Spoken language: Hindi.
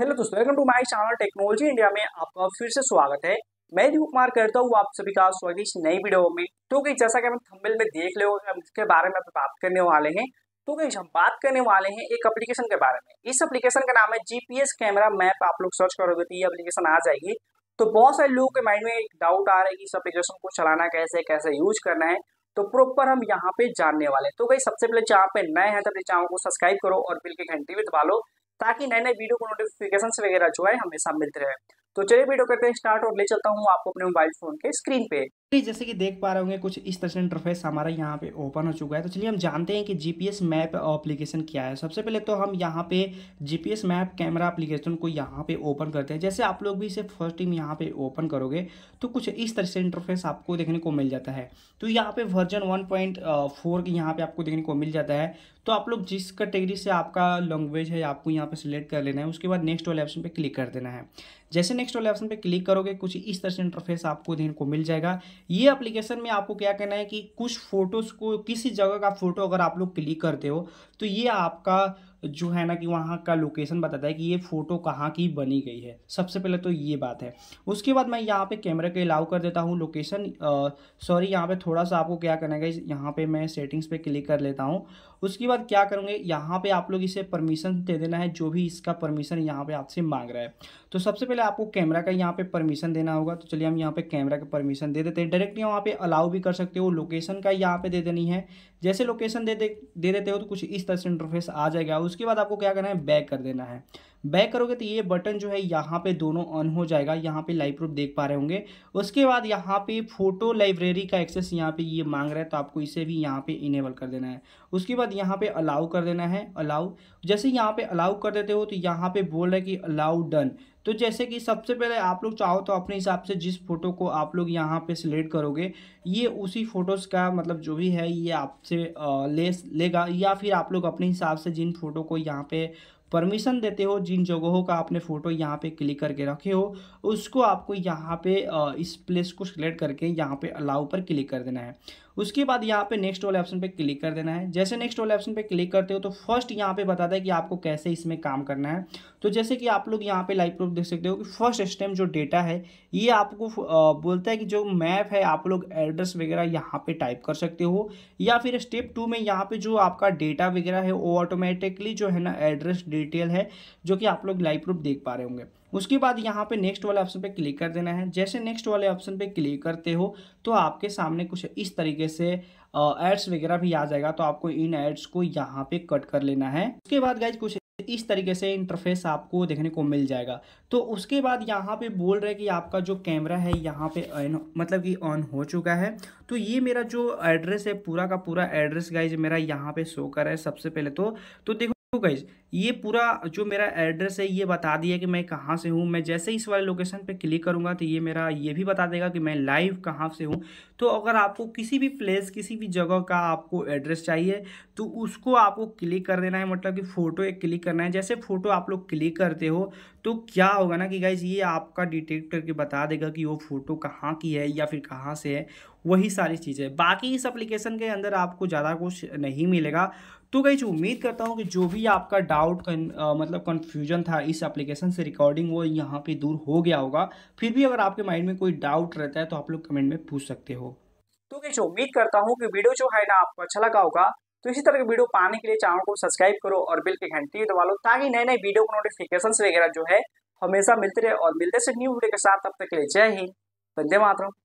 हेलो दोस्तों welcome to my channel technology India में आपका फिर से स्वागत है मैं दीपू कुमार करता हूँ आप सभी का स्वागत इस नई वीडियो में तो कि जैसा कि हम थंबनेल में देख ले हम इसके बारे में बात करने वाले हैं तो कि हम बात करने वाले हैं एक एप्लीकेशन के बारे में इस एप्लीकेशन का नाम है जीपीएस कैमरा मैप आप लोग सर्च करोगे तो ये एप्लीकेशन आ जाएगी तो बहुत सारे लोगों के माइंड में एक डाउट आ रहा है कि इस एप्लीकेशन को चलाना कैसे कैसे यूज करना है तो प्रॉपर हम यहाँ पे जानने वाले हैं तो भाई सबसे पहले जहाँ पे नए हैं तो अपने चैनल को सब्सक्राइब करो और बिल के घंटी भी दबा लो ताकि नए नए वीडियो को नोटिफिकेशन वगैरह जो है हमेशा मिलते रहे तो चलिए वीडियो करते हैं स्टार्ट और ले चलता हूँ आपको अपने मोबाइल फोन के स्क्रीन पे जैसे कि देख पा रहे होंगे कुछ इस तरह से इंटरफेस हमारा यहाँ पे ओपन हो चुका है तो चलिए हम जानते हैं कि जीपीएस मैप एप्लीकेशन क्या है सबसे पहले तो हम यहाँ पे जीपीएस मैप कैमरा एप्लीकेशन को यहाँ पे ओपन करते हैं जैसे आप लोग भी इसे फर्स्ट टाइम यहाँ पे ओपन करोगे तो कुछ इस तरह से इंटरफेस आपको देखने को मिल जाता है तो यहाँ पे वर्जन वन पॉइंट फोर यहाँ पे आपको देखने को मिल जाता है तो आप लोग जिस कैटेगरी से आपका लैंग्वेज है आपको यहाँ पे सिलेक्ट कर लेना है उसके बाद नेक्स्ट वाले ऑप्शन पे क्लिक कर देना है जैसे नेक्स्ट वाले ऑप्शन पे क्लिक करोगे कुछ इस तरह से इंटरफेस आपको देखने को मिल जाएगा ये एप्लीकेशन में आपको क्या कहना है कि कुछ फोटोज़ को किसी जगह का फ़ोटो अगर आप लोग क्लिक करते हो तो ये आपका जो है ना कि वहाँ का लोकेशन बताता है कि ये फ़ोटो कहाँ की बनी गई है सबसे पहले तो ये बात है उसके बाद मैं यहाँ पे कैमरा के अलाउ कर देता हूँ लोकेशन सॉरी यहाँ पे थोड़ा सा आपको क्या करना है यहाँ पे मैं सेटिंग्स पे क्लिक कर लेता हूँ उसके बाद क्या करूँगे यहाँ पे आप लोग इसे परमिशन दे देना है जो भी इसका परमिशन यहाँ पे आपसे मांग रहा है तो सबसे पहले आपको कैमरा का यहाँ पे परमिशन देना होगा तो चलिए हम यहाँ पे कैमरा का परमिशन दे देते हैं डायरेक्ट यहाँ पे अलाउ भी कर सकते हो लोकेशन का यहाँ पे दे देनी है जैसे लोकेशन दे दे दे देते हो तो कुछ इस तरह से इंटरफेस आ जाएगा उस उसके बाद आपको क्या करना है बैक कर देना है बैक करोगे तो ये बटन जो है यहाँ पे दोनों ऑन हो जाएगा यहाँ पे लाइव प्रूफ देख पा रहे होंगे उसके बाद यहाँ पे फोटो लाइब्रेरी का एक्सेस यहाँ पे ये मांग रहा है तो आपको इसे भी यहाँ पे इनेबल कर देना है उसके बाद यहाँ पे अलाउ कर देना है अलाउ जैसे यहाँ पे अलाउ कर देते हो तो यहाँ पे बोल रहे कि अलाउ डन तो जैसे कि सबसे पहले आप लोग चाहो तो अपने हिसाब से जिस फोटो को आप लोग यहाँ पे सिलेक्ट करोगे ये उसी फ़ोटोज़ का मतलब जो भी है ये आपसे ले लेगा या फिर आप लोग अपने हिसाब से जिन फ़ोटो को यहाँ पे परमिशन देते हो जिन जगहों का आपने फ़ोटो यहाँ पे क्लिक करके रखे हो उसको आपको यहाँ पे इस प्लेस को सिलेक्ट करके यहाँ पे अलाउ पर क्लिक कर देना है उसके बाद यहाँ पे नेक्स्ट वाले ऑप्शन पे क्लिक कर देना है जैसे नेक्स्ट वाले ऑप्शन पे क्लिक करते हो तो फर्स्ट यहाँ पे बताता है कि आपको कैसे इसमें काम करना है तो जैसे कि आप लोग यहाँ पे लाइव प्रूफ देख सकते हो कि फर्स्ट स्टेम जो डेटा है ये आपको बोलता है कि जो मैप है आप लोग एड्रेस वगैरह यहाँ पे टाइप कर सकते हो या फिर स्टेप टू में यहाँ पे जो आपका डेटा वगैरह है वो ऑटोमेटिकली जो है ना एड्रेस डिटेल है जो कि आप लोग लाइव प्रूफ देख पा रहे होंगे उसके बाद यहाँ पे नेक्स्ट वाले ऑप्शन पे क्लिक कर देना है जैसे नेक्स्ट वाले ऑप्शन पे क्लिक करते हो तो आपके सामने कुछ इस तरीके से एड्स वगैरह भी आ जाएगा तो आपको इन एड्स को यहाँ पे कट कर लेना है उसके बाद गाइज कुछ इस तरीके से इंटरफेस आपको देखने को मिल जाएगा तो उसके बाद यहाँ पे बोल रहे कि आपका जो कैमरा है यहाँ पे ऑन मतलब कि ऑन हो चुका है तो ये मेरा जो एड्रेस है पूरा का पूरा एड्रेस गाइज मेरा यहाँ पे शो कर रहा है सबसे पहले तो तो देखो तो गाइज ये पूरा जो मेरा एड्रेस है ये बता दिया कि मैं कहाँ से हूँ मैं जैसे इस वाले लोकेशन पे क्लिक करूँगा तो ये मेरा ये भी बता देगा कि मैं लाइव कहाँ से हूँ तो अगर आपको किसी भी प्लेस किसी भी जगह का आपको एड्रेस चाहिए तो उसको आपको क्लिक कर देना है मतलब कि फ़ोटो एक क्लिक करना है जैसे फ़ोटो आप लोग क्लिक करते हो तो क्या होगा ना कि गाइज ये आपका डिटेक्ट करके बता देगा कि वो फ़ोटो कहाँ की है या फिर कहाँ से है वही सारी चीज़ें बाकी इस अप्लीकेशन के अंदर आपको ज़्यादा कुछ नहीं मिलेगा तो गई उम्मीद करता हूँ कि जो भी आपका डाउट कन, आ, मतलब कन्फ्यूजन था इस एप्लीकेशन से रिकॉर्डिंग वो यहाँ पे दूर हो गया होगा फिर भी अगर आपके माइंड में कोई डाउट रहता है तो आप लोग कमेंट में पूछ सकते हो तो गई उम्मीद करता हूँ कि वीडियो जो है ना आपको अच्छा लगा होगा तो इसी तरह के वीडियो पाने के लिए चैनल को सब्सक्राइब करो और बिल के घंटी दबा लो ताकि नए नए वीडियो को नोटिफिकेशन वगैरह जो है हमेशा मिलते रहे और मिलते से न्यू वीडियो के साथ तब तक के लिए जय हिंद वंदे मातरम